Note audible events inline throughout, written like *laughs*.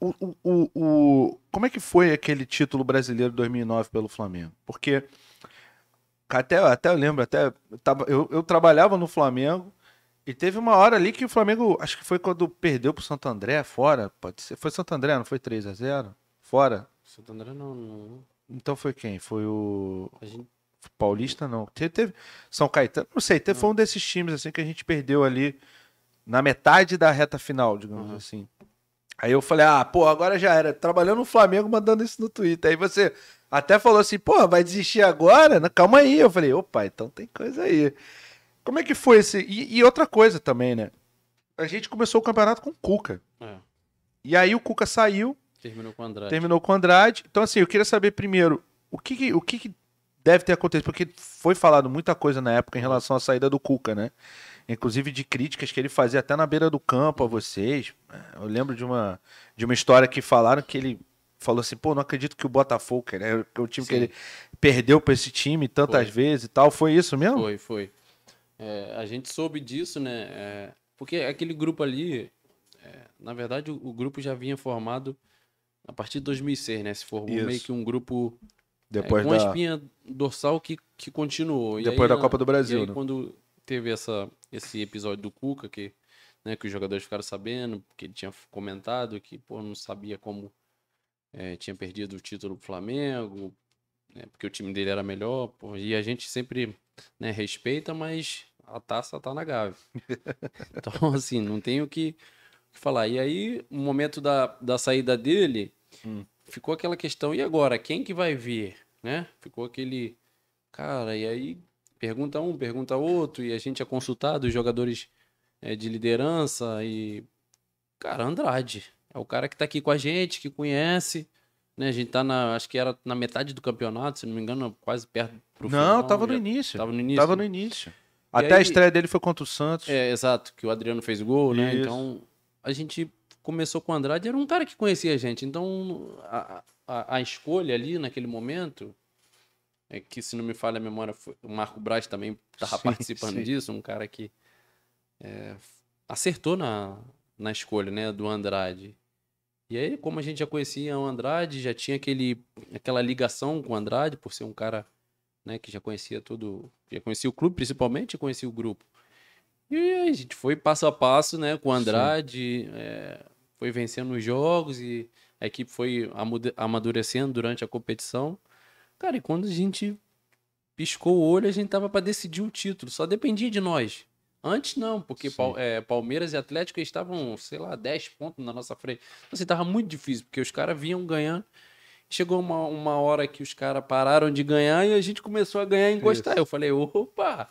O, o, o, como é que foi aquele título brasileiro 2009 pelo Flamengo? Porque até, até eu lembro, até eu, eu trabalhava no Flamengo e teve uma hora ali que o Flamengo, acho que foi quando perdeu pro Santo André, fora, pode ser, foi Santo André, não foi 3 a 0 Fora? Santo André não, não. Então foi quem? Foi o... Gente... Paulista não. Teve, teve, São Caetano, não sei, teve, não. foi um desses times assim que a gente perdeu ali na metade da reta final, digamos uhum. assim. Aí eu falei, ah, pô, agora já era. Trabalhando no Flamengo, mandando isso no Twitter. Aí você até falou assim, pô, vai desistir agora? Não, calma aí. Eu falei, opa, então tem coisa aí. Como é que foi esse. E, e outra coisa também, né? A gente começou o campeonato com o Cuca. É. E aí o Cuca saiu. Terminou com o Andrade. Terminou com o Andrade. Então, assim, eu queria saber primeiro o que, que o que, que deve ter acontecido, porque foi falado muita coisa na época em relação à saída do Cuca, né? inclusive de críticas que ele fazia até na beira do campo a vocês. Eu lembro de uma, de uma história que falaram que ele falou assim: pô, não acredito que o Botafogo, que né, é o time Sim. que ele perdeu para esse time tantas foi. vezes e tal. Foi isso mesmo? Foi, foi. É, a gente soube disso, né? É, porque aquele grupo ali, é, na verdade, o, o, grupo já vinha formado a partir de 2006, né? Se formou isso. meio que um grupo é, Depois com da... espinha dorsal que, que continuou. E Depois aí, da Copa do Brasil, aí, né? quando teve essa, esse episódio do Cuca que, né, que os jogadores ficaram sabendo, que ele tinha comentado que pô, não sabia como é, tinha perdido o título do Flamengo, né, porque o time dele era melhor. Pô, e a gente sempre né, respeita, mas a taça tá na Gávea. *laughs* Então, assim, não tem o que, que falar. E aí, no momento da, da saída dele, hum. ficou aquela questão, e agora? Quem que vai vir? Né? Ficou aquele. Cara, e aí pergunta um, pergunta outro, e a gente é consultado, os jogadores é, de liderança e. Cara, Andrade. É o cara que tá aqui com a gente, que conhece. Né? A gente tá na. Acho que era na metade do campeonato, se não me engano, quase perto pro não, final. Não, tava no início. Tava no início. Tava no início. E Até aí, a estreia dele foi contra o Santos. É, exato, que o Adriano fez o gol, né? Isso. Então, a gente começou com o Andrade, era um cara que conhecia a gente. Então, a, a, a escolha ali naquele momento é que se não me falha a memória, foi, o Marco Braz também estava participando sim. disso, um cara que é, acertou na, na escolha né, do Andrade. E aí, como a gente já conhecia o Andrade, já tinha aquele, aquela ligação com o Andrade, por ser um cara né, que já conhecia todo. Já conhecia o clube, principalmente, e conhecia o grupo. E aí a gente foi passo a passo né, com o Andrade, é, foi vencendo os jogos e a equipe foi amadurecendo durante a competição. Cara, e quando a gente piscou o olho, a gente tava para decidir o título. Só dependia de nós. Antes não, porque Pal é, Palmeiras e Atlético estavam, sei lá, 10 pontos na nossa frente. Então, assim, tava muito difícil, porque os caras vinham ganhando. Chegou uma, uma hora que os caras pararam de ganhar e a gente começou a ganhar e encostar. Isso. Eu falei, opa,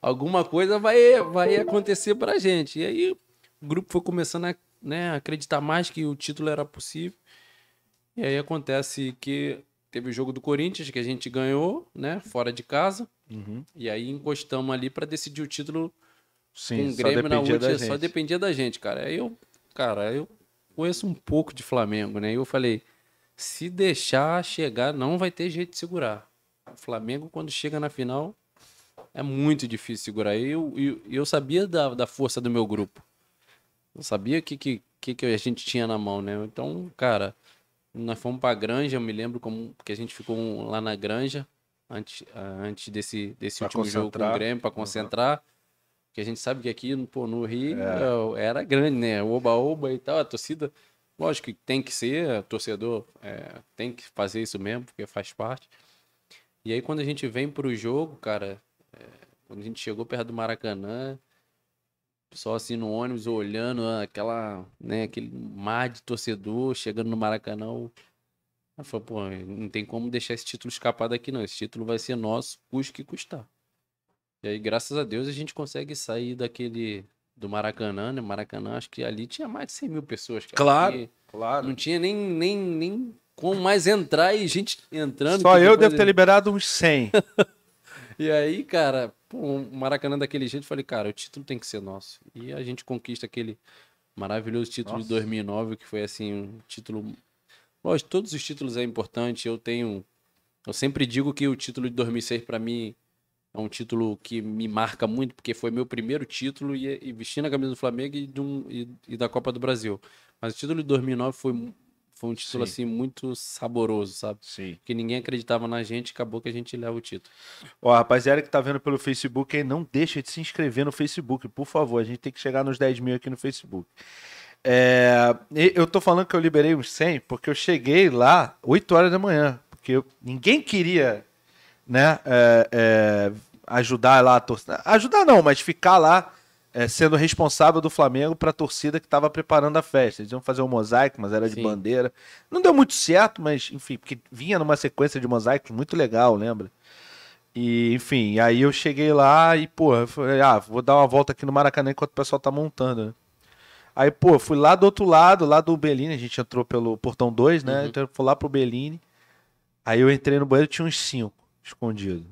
alguma coisa vai, vai acontecer pra gente. E aí o grupo foi começando a né, acreditar mais que o título era possível. E aí acontece que teve o jogo do Corinthians, que a gente ganhou, né? Fora de casa. Uhum. E aí encostamos ali para decidir o título Sim, com o Grêmio na última. Só dependia da gente, cara. Aí eu, cara, eu conheço um pouco de Flamengo, né? E eu falei, se deixar chegar, não vai ter jeito de segurar. O Flamengo, quando chega na final, é muito difícil segurar. E eu, eu, eu, sabia da, da força do meu grupo. Eu sabia o que, que, que, a gente tinha na mão, né? Então, cara, nós fomos para a granja, eu me lembro como que a gente ficou lá na granja antes, ah, antes desse, desse último concentrar. jogo com o Grêmio para concentrar. Uhum. Que a gente sabe que aqui pô, no Rio é. é. era grande, né? Oba-oba e tal, a torcida. Lógico que tem que ser, torcedor é, tem que fazer isso mesmo, porque faz parte. E aí quando a gente vem para o jogo, cara, é, quando a gente chegou perto do Maracanã, só assim no ônibus, olhando aquela, né, aquele mar de torcedor chegando no Maracanã. Eu... eu falei, pô, não tem como deixar esse título escapar daqui, não. Esse título vai ser nosso, custe que custar. E aí, graças a Deus, a gente consegue sair daquele. do Maracanã, né? Maracanã, acho que ali tinha mais de 100 mil pessoas, cara. Claro, claro. Não tinha nem, nem, nem como mais entrar e gente entrando. Só eu devo ter liberado uns 100. *laughs* E aí, cara, pô, um Maracanã daquele jeito, falei, cara, o título tem que ser nosso. E a gente conquista aquele maravilhoso título Nossa. de 2009, que foi assim, um título. Lógico, todos os títulos é importante. Eu tenho. Eu sempre digo que o título de 2006 para mim é um título que me marca muito, porque foi meu primeiro título e, e vestindo a camisa do Flamengo e, um, e, e da Copa do Brasil. Mas o título de 2009 foi foi um título Sim. assim muito saboroso, sabe? Sim. Porque ninguém acreditava na gente, acabou que a gente leva o título. Ó, rapaziada que tá vendo pelo Facebook aí, não deixa de se inscrever no Facebook, por favor. A gente tem que chegar nos 10 mil aqui no Facebook. É, eu tô falando que eu liberei uns 100 porque eu cheguei lá 8 horas da manhã, porque eu, ninguém queria, né, é, é, ajudar lá a torcida. Ajudar não, mas ficar lá é, sendo responsável do Flamengo para a torcida que estava preparando a festa. Eles iam fazer um mosaico, mas era Sim. de bandeira. Não deu muito certo, mas enfim, porque vinha numa sequência de mosaicos muito legal, lembra? E enfim, aí eu cheguei lá e, pô, falei, ah, vou dar uma volta aqui no Maracanã enquanto o pessoal tá montando, né? Aí, pô, fui lá do outro lado, lá do Belini, a gente entrou pelo portão 2, né? Uhum. Então eu fui lá pro Belini. Aí eu entrei no banheiro, tinha uns cinco escondido.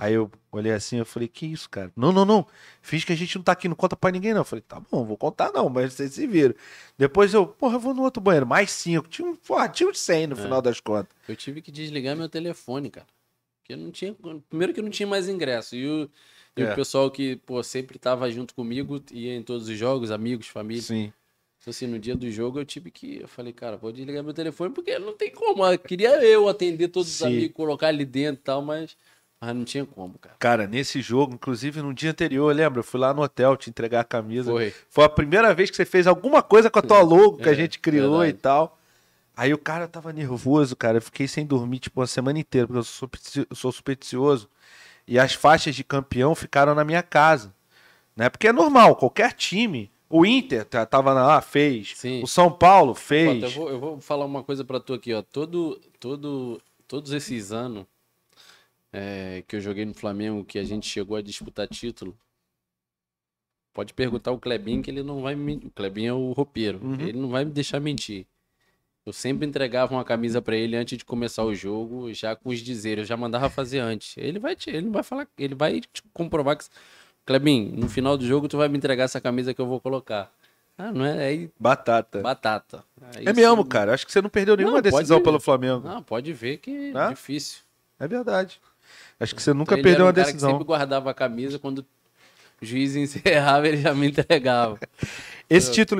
Aí eu olhei assim, eu falei, que isso, cara? Não, não, não. Fiz que a gente não tá aqui, não conta pra ninguém, não. Eu falei, tá bom, vou contar não, mas vocês se viram. Depois eu, porra, eu vou no outro banheiro, mais cinco. Tinha um, porra, tinha uns no é. final das contas. Eu tive que desligar meu telefone, cara. Porque não tinha. Primeiro que não tinha mais ingresso. E o, e é. o pessoal que, pô, sempre tava junto comigo, ia em todos os jogos, amigos, família. Sim. Então, assim, no dia do jogo eu tive que. Eu falei, cara, vou desligar meu telefone, porque não tem como. Eu queria eu atender todos Sim. os amigos, colocar ali dentro e tal, mas. Mas não tinha como, cara. Cara, nesse jogo, inclusive no dia anterior, lembra? Eu fui lá no hotel te entregar a camisa. Foi. Foi a primeira vez que você fez alguma coisa com a tua logo que é, a gente criou verdade. e tal. Aí o cara tava nervoso, cara. Eu fiquei sem dormir, tipo, uma semana inteira, porque eu sou, sou supersticioso. E as faixas de campeão ficaram na minha casa. Né? Porque é normal, qualquer time. O Inter tava lá, fez. Sim. O São Paulo fez. Pô, eu, vou, eu, vou, falar uma coisa para tu aqui, ó. Todo, todo, todos esses anos é, que eu joguei no Flamengo, que a gente chegou a disputar título. Pode perguntar o Klebin que ele não vai me... O Klebin é o roupeiro. Uhum. Ele não vai me deixar mentir. Eu sempre entregava uma camisa para ele antes de começar o jogo, já com os dizeres, eu já mandava fazer antes. Ele vai te, ele vai falar, ele vai te comprovar que Klebin, no final do jogo tu vai me entregar essa camisa que eu vou colocar. Ah, não é? É Batata. Batata. é, é mesmo, cara. Acho que você não perdeu nenhuma não, decisão pelo Flamengo. Não, pode ver que é ah? difícil. É verdade. Acho que você nunca perdeu uma decisão. Ele sempre guardava a camisa quando o juiz *laughs* encerrava, ele já me entregava. Esse título